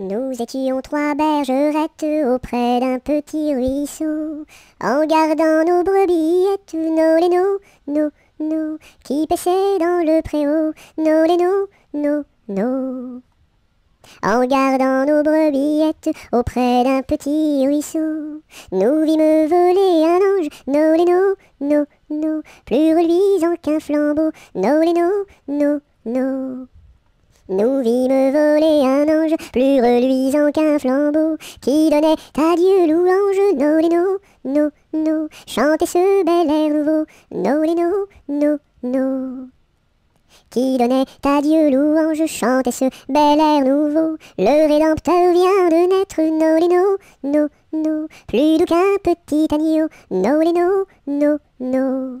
Nous étions trois bergerettes auprès d'un petit ruisseau, en gardant nos brebillettes, et les, nos nous, nos, nos, qui paissaient dans le préau, nos lénos, nos, nos. En gardant nos brebillettes auprès d'un petit ruisseau, nous vîmes voler un ange, nos lénos, nos, nos, plus reluisant qu'un flambeau, nos lénos, nos, nos. Nous vîmes voler un ange, plus reluisant qu'un flambeau, qui donnait à Dieu louange, no no, no, no, ce bel air nouveau, no no, no, no. Qui donnait à Dieu louange, chantait ce bel air nouveau, le Rédempteur vient de naître, no les no, no, plus doux qu'un petit agneau, no no, no, no.